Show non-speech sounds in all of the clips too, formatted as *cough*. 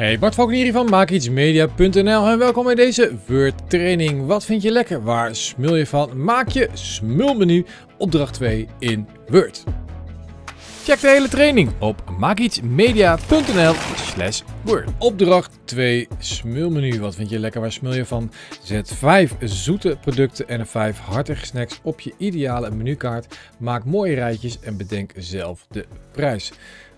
Hey, Bart hier van MaakIetsMedia.nl en welkom bij deze Word training. Wat vind je lekker? Waar smul je van? Maak je smulmenu opdracht 2 in Word. Check de hele training op maakietsmedia.nl slash word. Opdracht 2, smulmenu. Wat vind je lekker? Waar smul je van? Zet 5 zoete producten en 5 hartige snacks op je ideale menukaart. Maak mooie rijtjes en bedenk zelf de prijs.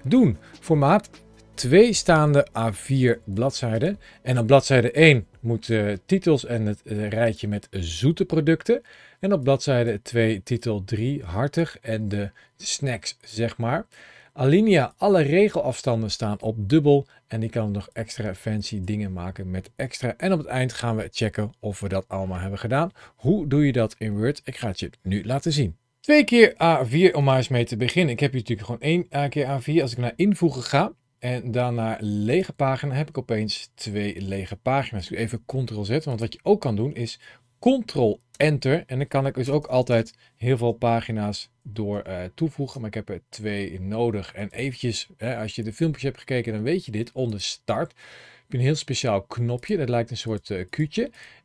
Doen. Formaat twee staande A4 bladzijden. En op bladzijde 1 moeten titels en het eh, rijtje met zoete producten. En op bladzijde 2 titel 3 hartig en de snacks, zeg maar. Alinea, alle regelafstanden staan op dubbel en die kan nog extra fancy dingen maken met extra. En op het eind gaan we checken of we dat allemaal hebben gedaan. Hoe doe je dat in Word? Ik ga het je nu laten zien. Twee keer A4 om maar eens mee te beginnen. Ik heb hier natuurlijk gewoon één keer A4. Als ik naar invoegen ga, en daarna lege pagina heb ik opeens twee lege pagina's. even ctrl-z, want wat je ook kan doen is ctrl-enter. En dan kan ik dus ook altijd heel veel pagina's door eh, toevoegen. Maar ik heb er twee nodig. En eventjes, hè, als je de filmpjes hebt gekeken, dan weet je dit. Onder start een heel speciaal knopje. Dat lijkt een soort uh,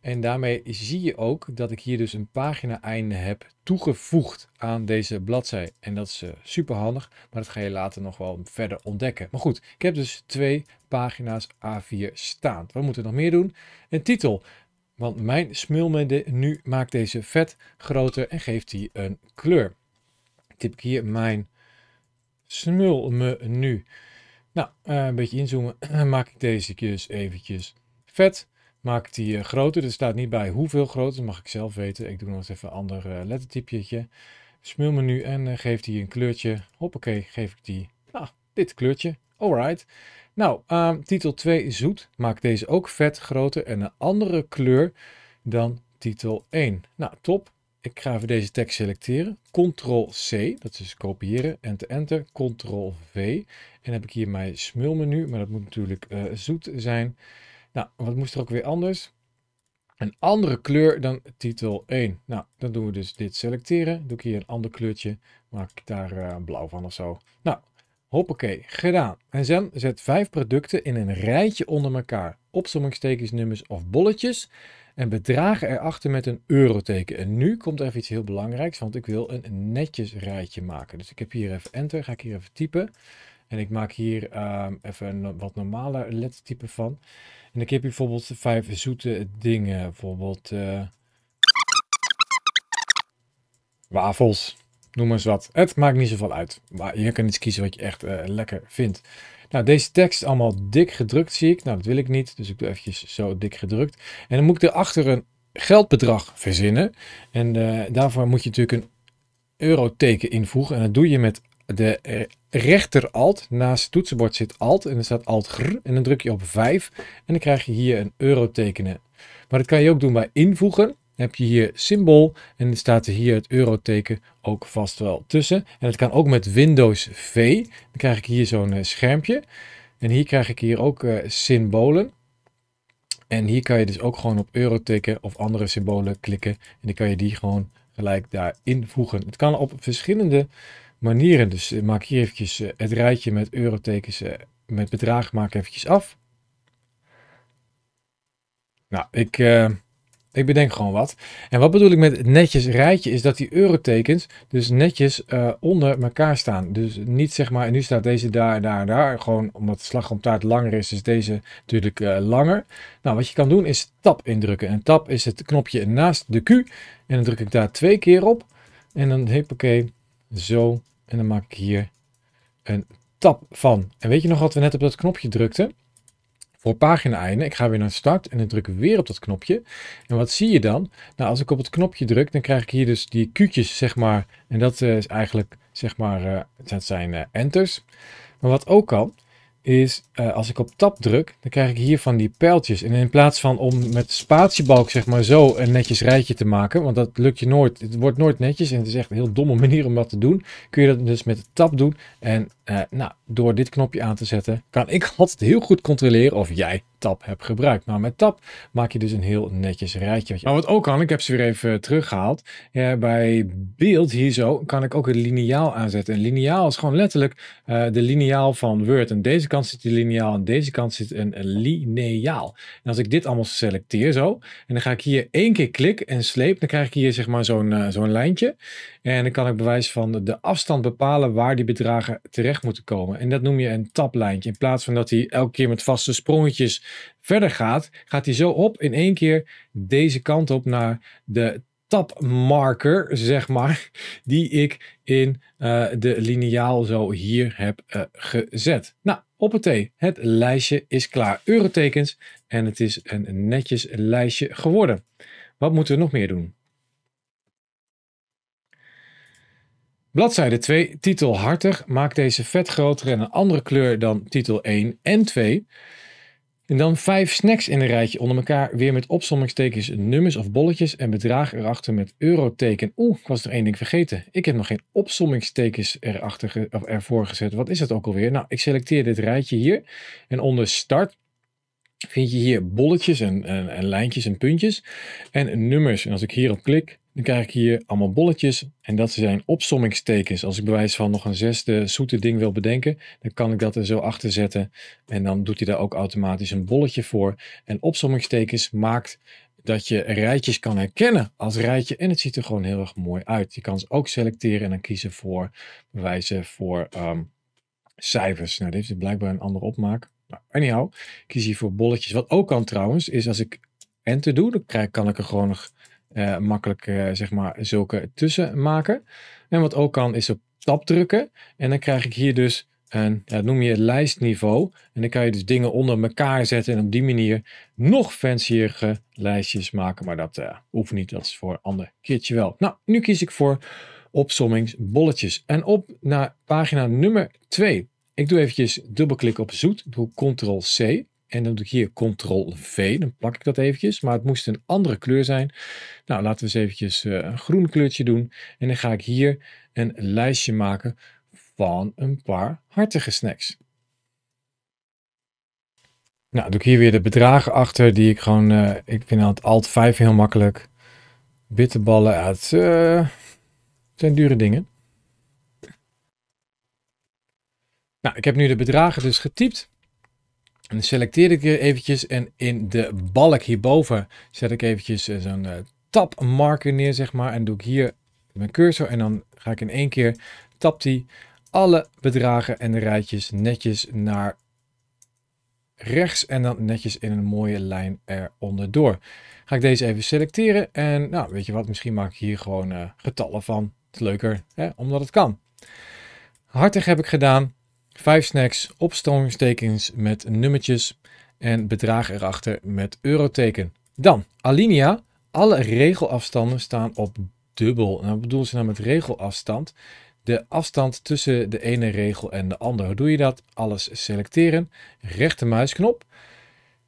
En daarmee zie je ook dat ik hier dus een pagina einde heb toegevoegd aan deze bladzij. En dat is uh, eh, super handig, maar dat ga je later nog wel verder ontdekken. Maar goed, ik heb dus twee pagina's A4 staan. Wat moeten we nog meer doen? Een titel. Want mijn smulmede nu maakt deze vet groter en geeft die een kleur. Tip ik hier mijn smulmenu. nu nou, eh, een beetje inzoomen. *clears throat* maak ik deze even eventjes vet. Maak die eh, groter. Er staat niet bij hoeveel groter. Dat mag ik zelf weten. Ik doe nog eens even een ander eh, lettertypje. Smulmenu en geef die een kleurtje. Hoppakee, geef ik die ah, dit kleurtje. Alright. Nou, ehm, titel 2 zoet. Maak deze ook vet groter en een andere kleur dan titel 1. Nou, top. Ik ga even deze tekst selecteren. Ctrl-C, dat is kopiëren, en te enter. Ctrl-V. En heb ik hier mijn smulmenu, maar dat moet natuurlijk eh, zoet zijn. Nou, wat moest er ook weer anders? Een andere kleur dan titel 1. Nou, dan doen we dus dit selecteren. Doe ik hier een ander kleurtje. Maak ik daar eh, blauw van of zo. Nou, hoppakee, gedaan. En dan zet vijf producten in een rijtje onder elkaar. nummers of bolletjes en bedragen erachter met een euroteken. En nu komt er even iets heel belangrijks, want ik wil een netjes rijtje maken. Dus ik heb hier even enter, ga ik hier even typen. En ik maak hier ehm, even een wat normale lettertype van. En ik heb hier bijvoorbeeld vijf zoete dingen. Bijvoorbeeld uh, wafels noem eens wat. Het maakt niet zoveel uit. Maar je kan iets kiezen wat je echt eh, lekker vindt. Nou, deze tekst is allemaal dik gedrukt, zie ik. Nou, dat wil ik niet, dus ik doe eventjes zo dik gedrukt. En dan moet ik erachter een geldbedrag verzinnen. En eh, daarvoor moet je natuurlijk een euroteken invoegen. En dat doe je met de eh, rechter alt. Naast het toetsenbord zit alt en er staat alt gr. En dan druk je op 5 en dan krijg je hier een eurotekenen. Maar dat kan je ook doen bij invoegen heb je hier symbool en dan staat er hier het euroteken ook vast wel tussen. En het kan ook met Windows V. Dan krijg ik hier zo'n eh, schermpje. En hier krijg ik hier ook eh, symbolen. En hier kan je dus ook gewoon op euroteken of andere symbolen klikken. En dan kan je die gewoon gelijk daar invoegen. Het kan op verschillende manieren. Dus uh, maak hier eventjes het rijtje met eurotekens met bedrag maak eventjes af. Nou, ik... Ik bedenk gewoon wat. En wat bedoel ik met netjes rijtje is dat die eurotekens dus netjes eh, onder elkaar staan. Dus niet zeg maar, en nu staat deze daar, daar, daar. Gewoon omdat de slagroomtaart langer is, is deze natuurlijk eh, langer. Nou, wat je kan doen is tab indrukken. En tap is het knopje naast de Q. En dan druk ik daar twee keer op. En dan oké zo. En dan maak ik hier een tap van. En weet je nog wat we net op dat knopje drukten? voor pagina-einde. Ik ga weer naar start en dan druk ik weer op dat knopje. En wat zie je dan? Nou, als ik op het knopje druk, dan krijg ik hier dus die Q'tjes, zeg maar. En dat eh, is eigenlijk, zeg maar, uh, eh, dat zijn eh, enters. Maar wat ook kan, is eh, als ik op tab druk, dan krijg ik hier van die pijltjes. En in plaats van om met spatiebalk zeg maar zo een netjes rijtje te maken, want dat lukt je nooit, het wordt nooit netjes en het is echt een heel domme *laughs* manier om dat te doen, kun je dat dus met de tab doen. En eh, nou, door dit knopje aan te zetten, kan ik *laughs* altijd heel goed controleren of jij tab heb gebruikt. Maar nou, met tab maak je dus een heel netjes rijtje. Maar wat ook kan, ik heb ze weer even eh, teruggehaald. Ja, bij beeld hier zo kan ik ook een lineaal aanzetten. Een lineaal is gewoon letterlijk eh, de lineaal van Word. En deze kant zit een lineaal, aan deze kant zit een lineaal. En als ik dit allemaal selecteer zo, en dan ga ik hier één keer klik en sleep, dan krijg ik hier zeg maar zo'n eh, zo'n lijntje. En dan kan ik bewijs van de afstand bepalen waar die bedragen terecht moeten komen. En dat noem je een tablijntje. In plaats van dat hij elke keer met vaste sprongetjes verder gaat, gaat hij zo op in één keer deze kant op naar de tabmarker, zeg maar, *laughs* die ik in eh, de lineaal zo hier heb eh, gezet. Nou, op het lijstje is klaar. Eurotekens en het is een netjes lijstje geworden. Wat moeten we nog meer doen? Bladzijde 2, titel hartig, maak deze vet groter en een andere kleur dan titel 1 en 2. En dan vijf snacks in een rijtje onder elkaar, weer met opsommingstekens, nummers of bolletjes en bedrag erachter met euroteken. Oeh, ik was er één ding vergeten. Ik heb nog geen opsommingstekens erachter, of ervoor gezet. Wat is dat ook alweer? Nou, ik selecteer dit rijtje hier en onder start vind je hier bolletjes en, en, en lijntjes en puntjes en nummers. En als ik hierop klik, dan krijg ik hier allemaal bolletjes en dat zijn opsommingstekens. Als ik bij wijze van nog een zesde zoete ding wil bedenken, dan kan ik dat er zo achter zetten. En dan doet hij daar ook automatisch een bolletje voor. En opsommingstekens maakt dat je rijtjes kan herkennen als rijtje. En het ziet er gewoon heel erg mooi uit. Je kan ze ook selecteren en dan kiezen voor bewijzen voor um, cijfers. Nou, dit is blijkbaar een andere opmaak. Nou, anyhow, ik kies hier voor bolletjes. Wat ook kan trouwens, is als ik enter doe, dan krijg, kan ik er gewoon nog eh, makkelijk eh, zeg maar zulke tussen maken. En wat ook kan is op tab drukken. En dan krijg ik hier dus een, noem je lijstniveau. En dan kan je dus dingen onder elkaar zetten en op die manier nog fancierige lijstjes maken. Maar dat uh, hoeft niet, dat is voor een ander keertje wel. Nou, nu kies ik voor opsommingsbolletjes. En op naar pagina nummer 2. Ik doe eventjes dubbelklik op zoet, doe ctrl C. En dan doe ik hier Ctrl V, dan plak ik dat eventjes. Maar het moest een andere kleur zijn. Nou, laten we eens eventjes eh, een groen kleurtje doen. En dan ga ik hier een lijstje maken van een paar hartige snacks. Nou, doe ik hier weer de bedragen achter die ik gewoon... Eh, ik vind aan het Alt 5 heel makkelijk. Bitterballen uit... Uh, zijn dure dingen. Nou, ik heb nu de bedragen dus getypt. En dan selecteer ik er eventjes en in de balk hierboven zet ik eventjes eh, zo'n uh, eh, tab marker neer, zeg maar. En doe ik hier mijn cursor en dan ga ik in één keer, Tap die alle bedragen en de rijtjes netjes naar rechts en dan netjes in een mooie lijn eronder door. Ga ik deze even selecteren en nou, weet je wat, misschien maak ik hier gewoon eh, getallen van. Het is leuker, hè? omdat het kan. Hartig heb ik gedaan. Vijf snacks, opstroomstekens met nummertjes en bedrag erachter met euroteken. Dan, alinea. Alle regelafstanden staan op dubbel. Nou, wat bedoelen ze nou met regelafstand? De afstand tussen de ene regel en de andere. Hoe doe je dat? Alles selecteren. Rechtermuisknop.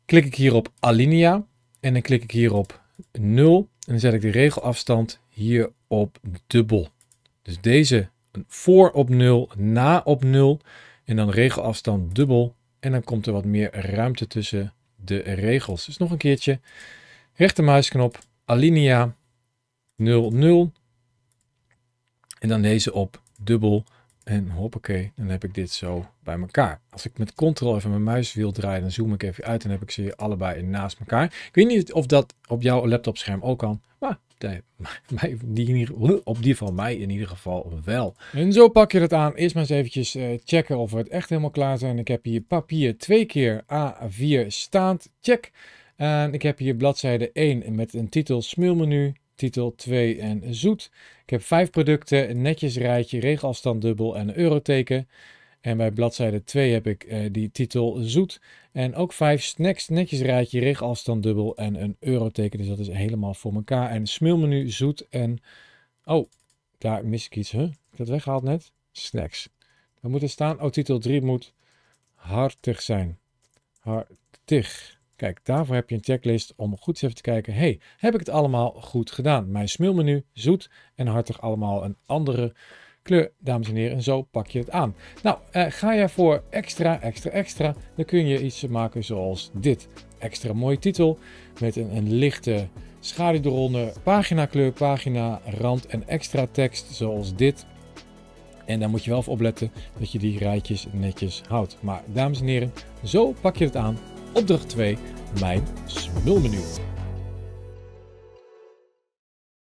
Klik ik hier op alinea. En dan klik ik hier op 0. En dan zet ik de regelafstand hier op dubbel. Dus deze voor op 0, na op 0. En dan regelafstand dubbel. En dan komt er wat meer ruimte tussen de regels. Dus nog een keertje. Rechtermuisknop, alinea 00. En dan deze op dubbel en hoppakee, dan heb ik dit zo bij elkaar. Als ik met ctrl even mijn muiswiel draai, dan zoom ik even uit en heb ik ze hier allebei naast elkaar. Ik weet niet of dat op jouw laptopscherm ook kan, maar *laughs* op die van mij in ieder geval wel. En zo pak je het aan. Eerst maar eens eventjes eh, checken of we het echt helemaal klaar zijn. Ik heb hier papier twee keer A4 staand. Check. En ik heb hier bladzijde 1 met een titel smeelmenu titel 2 en zoet. Ik heb vijf producten, netjes rijtje, regelafstand dubbel en een euroteken. En bij bladzijde 2 heb ik eh, die titel zoet. En ook vijf snacks, netjes rijtje, regelafstand dubbel en een euroteken. Dus dat is helemaal voor elkaar. En smulmenu zoet en... Oh, daar mis ik iets, hè? Huh? ik dat weggehaald net? Snacks. Dan moet er staan, oh titel 3 moet hartig zijn. Hartig. Kijk, daarvoor heb je een checklist om goed even te kijken. hey, heb ik het allemaal goed gedaan? Mijn smilmenu zoet en hartig allemaal een andere kleur, dames en heren. En zo pak je het aan. Nou, eh, ga je voor extra, extra, extra, dan kun je iets maken zoals dit. Extra mooie titel met een, een lichte schaduw eronder, pagina kleur, pagina rand en extra tekst zoals dit. En dan moet je wel even opletten dat je die rijtjes netjes houdt. Maar dames en heren, zo pak je het aan Opdracht 2, mijn smulmenu.